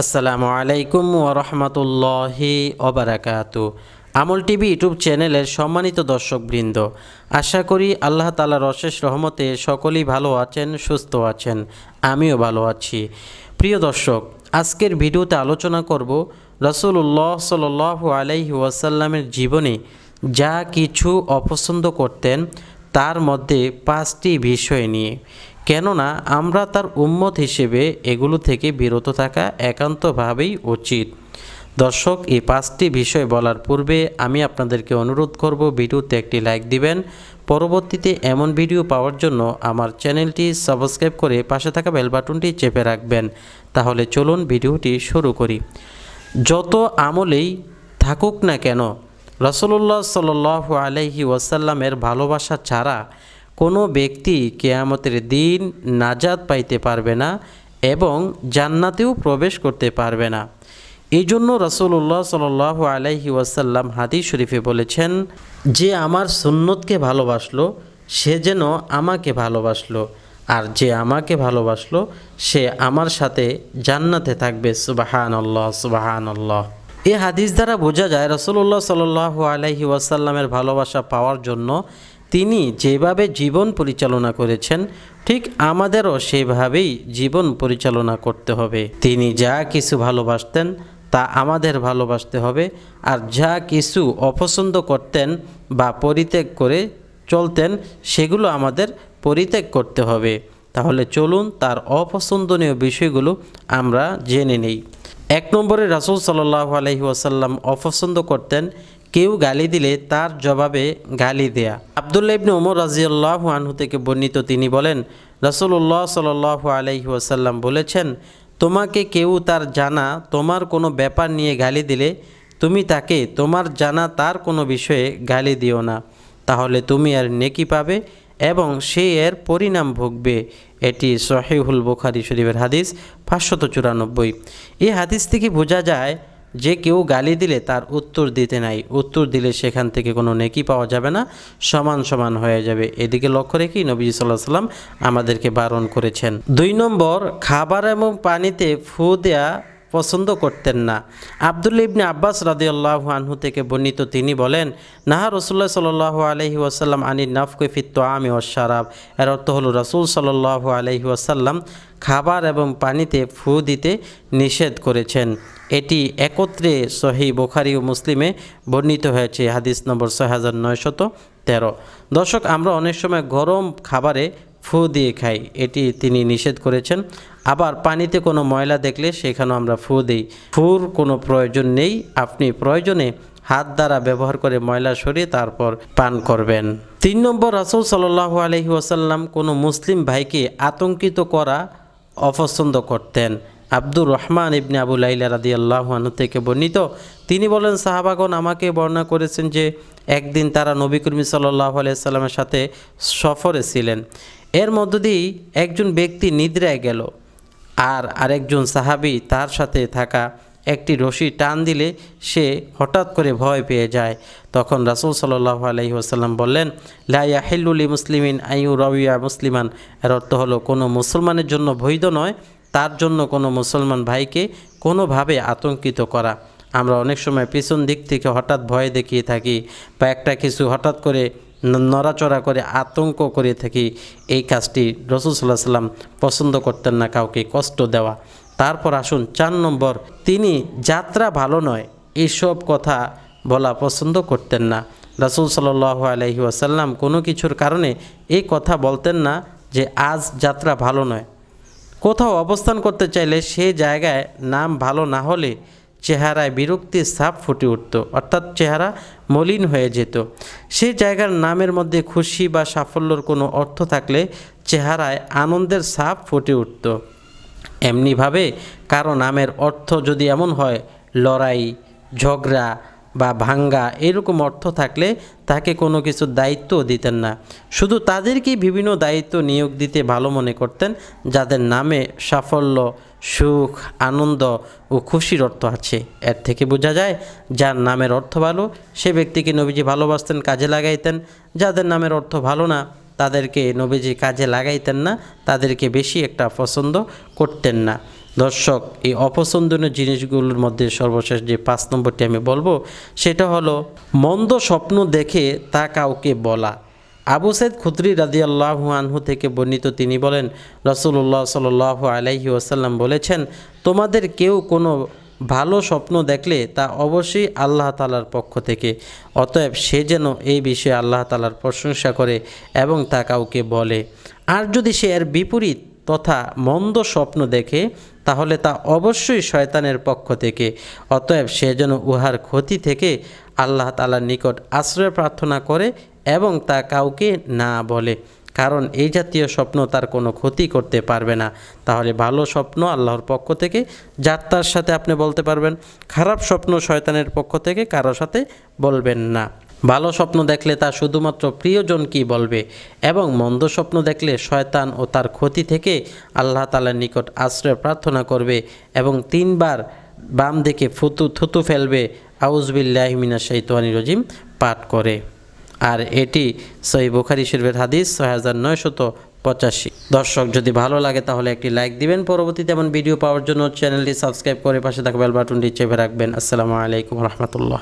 আসসালামু আলাইকুম ওরহমতুল্লাহি ওবরাকাত আমল টিভি ইউটিউব চ্যানেলের সম্মানিত দর্শকবৃন্দ আশা করি আল্লাহ তালার অশেষ রহমতে সকলেই ভালো আছেন সুস্থ আছেন আমিও ভালো আছি প্রিয় দর্শক আজকের ভিডিওতে আলোচনা করব রসুল্লাহ সাল আলাইহি ওয়াসাল্লামের জীবনে যা কিছু অপছন্দ করতেন তার মধ্যে পাঁচটি বিষয় নিয়ে কেননা আমরা তার উম্মত হিসেবে এগুলো থেকে বিরত থাকা একান্তভাবেই উচিত দর্শক এই পাঁচটি বিষয় বলার পূর্বে আমি আপনাদেরকে অনুরোধ করব ভিডিওতে একটি লাইক দিবেন পরবর্তীতে এমন ভিডিও পাওয়ার জন্য আমার চ্যানেলটি সাবস্ক্রাইব করে পাশে থাকা বেল বাটনটি চেপে রাখবেন তাহলে চলুন ভিডিওটি শুরু করি যত আমলেই থাকুক না কেন রসুল্লাহ সাল আলহি ওয়াসাল্লামের ভালোবাসা ছাড়া কোনো ব্যক্তি কেয়ামতের দিন নাজাদ পাইতে পারবে না এবং জান্নাতেও প্রবেশ করতে পারবে না এই জন্য রসুল্লাহ সাল আলাইহি ওয়াসাল্লাম হাদি শরীফে বলেছেন যে আমার সুন্নতকে ভালোবাসলো সে যেন আমাকে ভালোবাসলো আর যে আমাকে ভালোবাসলো সে আমার সাথে জান্নাতে থাকবে সুবাহান আল্লাহ সুবাহান আল্লাহ হাদিস দ্বারা বোঝা যায় রসুল্লাহ সাল আলাইহি ওয়াসাল্লামের ভালোবাসা পাওয়ার জন্য তিনি যেভাবে জীবন পরিচালনা করেছেন ঠিক আমাদেরও সেভাবেই জীবন পরিচালনা করতে হবে তিনি যা কিছু ভালোবাসতেন তা আমাদের ভালোবাসতে হবে আর যা কিছু অপছন্দ করতেন বা পরিত্যাগ করে চলতেন সেগুলো আমাদের পরিত্যাগ করতে হবে তাহলে চলুন তার অপছন্দনীয় বিষয়গুলো আমরা জেনে নেই এক নম্বরে রাসুল সাল্লাহ আলহি ওয়াসাল্লাম অপছন্দ করতেন কেউ গালি দিলে তার জবাবে গালি দেয়া আবদুল্লা ইবনে ওমর রাজিউল্লাহ আনহু থেকে বর্ণিত তিনি বলেন রসুল্লাহ সাল আলহি ওসাল্লাম বলেছেন তোমাকে কেউ তার জানা তোমার কোনো ব্যাপার নিয়ে গালি দিলে তুমি তাকে তোমার জানা তার কোনো বিষয়ে গালি দিও না তাহলে তুমি আর নেকি পাবে এবং সে এর পরিণাম ভুগবে এটি সহিহুল বুখারি শরীফের হাদিস পাঁচশত চুরানব্বই এই হাদিস থেকে বোঝা যায় যে কেউ গালি দিলে তার উত্তর দিতে নাই উত্তর দিলে সেখান থেকে কোনো নেকি পাওয়া যাবে না সমান সমান হয়ে যাবে এদিকে লক্ষ্য রেখেই নবীজি সাল্লাহ সাল্লাম আমাদেরকে বারণ করেছেন দুই নম্বর খাবার এবং পানিতে ফু দেয়া পছন্দ করতেন না আবদুল ইবনে আব্বাস রাদিউল্লাহু আনহু থেকে বর্ণিত তিনি বলেন নাহা রসুল্লাহ সাল্লাহ আলহি ওয়াসাল্লাম আনি নাফকে ফিত্ত আমি অশারাব এর অর্থ হল রসুল সাল্লাহ আলহি ওয়াসাল্লাম খাবার এবং পানিতে ফু দিতে নিষেধ করেছেন এটি একত্রে সহি বোখারি ও মুসলিমে বর্ণিত হয়েছে হাদিস নম্বর ছয় হাজার নয়শত তেরো দর্শক আমরা অনেক সময় গরম খাবারে ফু দিয়ে খাই এটি তিনি নিষেধ করেছেন আবার পানিতে কোনো ময়লা দেখলে সেখানেও আমরা ফু দিই ফুর কোনো প্রয়োজন নেই আপনি প্রয়োজনে হাত দ্বারা ব্যবহার করে ময়লা সরিয়ে তারপর পান করবেন তিন নম্বর রাসুল সাল্লাহ আলহি ওসাল্লাম কোনো মুসলিম ভাইকে আতঙ্কিত করা অপছন্দ করতেন আব্দুর রহমান ইবনে আবুল আইলা রাদি আল্লাহন থেকে বর্ণিত তিনি বলেন সাহাবাগন আমাকে বর্ণনা করেছেন যে একদিন তারা নবী কর্মী সাল্লাহ আলিয়া সাল্লামের সাথে সফরে ছিলেন এর মধ্য দিয়েই একজন ব্যক্তি নিদ্রায় গেল আর আরেকজন সাহাবি তার সাথে থাকা একটি রশি টান দিলে সে হঠাৎ করে ভয় পেয়ে যায় তখন রাসুল সাল্লাহ আলহিহাসাল্লাম বললেন লাইয়া হেল্লুলি মুসলিমিন আইউ রবিয়া মুসলিমান এর অর্থ হলো কোনো মুসলমানের জন্য বৈধ নয় তার জন্য কোনো মুসলমান ভাইকে কোনোভাবে আতঙ্কিত করা আমরা অনেক সময় পিছন দিক থেকে হঠাৎ ভয় দেখিয়ে থাকি বা একটা কিছু হঠাৎ করে নড়াচড়া করে আতঙ্ক করে থাকি এই কাজটি রসুল সাল্লাহ সাল্লাম পছন্দ করতেন না কাউকে কষ্ট দেওয়া তারপর আসুন চার নম্বর তিনি যাত্রা ভালো নয় এইসব কথা বলা পছন্দ করতেন না রসুল সাল্লাহ আলহি আসাল্লাম কোনো কিছুর কারণে এই কথা বলতেন না যে আজ যাত্রা ভালো নয় কোথাও অবস্থান করতে চাইলে সে জায়গায় নাম ভালো না হলে চেহারায় বিরক্তির সাপ ফুটে উঠত অর্থাৎ চেহারা মলিন হয়ে যেত সে জায়গার নামের মধ্যে খুশি বা সাফল্যর কোনো অর্থ থাকলে চেহারায় আনন্দের সাপ ফুটে উঠত এমনিভাবে কারো নামের অর্থ যদি এমন হয় লড়াই ঝগড়া বা ভাঙ্গা এরকম অর্থ থাকলে তাকে কোনো কিছু দায়িত্ব দিতেন না শুধু তাদেরকেই বিভিন্ন দায়িত্ব নিয়োগ দিতে ভালো মনে করতেন যাদের নামে সাফল্য সুখ আনন্দ ও খুশির অর্থ আছে এর থেকে বোঝা যায় যার নামের অর্থ ভালো সে ব্যক্তিকে নবীজি ভালোবাসতেন কাজে লাগাইতেন যাদের নামের অর্থ ভালো না তাদেরকে নবীজি কাজে লাগাইতেন না তাদেরকে বেশি একটা পছন্দ করতেন না দর্শক এই অপছন্দনীয় জিনিসগুলোর মধ্যে সর্বশেষ যে পাঁচ নম্বরটি আমি বলবো সেটা হলো মন্দ স্বপ্ন দেখে তা কাউকে বলা আবু সৈদ খুদ্রি রাজি আনহু থেকে বর্ণিত তিনি বলেন রসুল্লাহ সাল আলাইহি ওসাল্লাম বলেছেন তোমাদের কেউ কোনো ভালো স্বপ্ন দেখলে তা অবশ্যই আল্লাহ তালার পক্ষ থেকে অতএব সে যেন এই বিষয়ে আল্লাহ তালার প্রশংসা করে এবং তা কাউকে বলে আর যদি সে এর বিপরীত তথা মন্দ স্বপ্ন দেখে তাহলে তা অবশ্যই শয়তানের পক্ষ থেকে অতএব সে যেন উহার ক্ষতি থেকে আল্লাহ তালার নিকট আশ্রয় প্রার্থনা করে এবং তা কাউকে না বলে কারণ এই জাতীয় স্বপ্ন তার কোনো ক্ষতি করতে পারবে না তাহলে ভালো স্বপ্ন আল্লাহর পক্ষ থেকে যাত্রার সাথে আপনি বলতে পারবেন খারাপ স্বপ্ন শয়তানের পক্ষ থেকে কারো সাথে বলবেন না ভালো স্বপ্ন দেখলে তা শুধুমাত্র প্রিয়জন কি বলবে এবং মন্দ স্বপ্ন দেখলে শয়তান ও তার ক্ষতি থেকে আল্লাহ তালার নিকট আশ্রয় প্রার্থনা করবে এবং তিনবার বাম দিকে ফুতু থুতু ফেলবে আউজবিল্লাহমিনা সাইতোয়ানি রজিম পাঠ করে আর এটি সহি বুখারি শরীফের হাদিস ছয় হাজার নয়শত পঁচাশি দর্শক যদি ভালো লাগে তাহলে একটি লাইক দিবেন পরবর্তীতে এমন ভিডিও পাওয়ার জন্য চ্যানেলটি সাবস্ক্রাইব করে পাশে থাকা বেল বাটনটি চেপে রাখবেন আসসালামু আলাইকুম রহমতুল্লাহ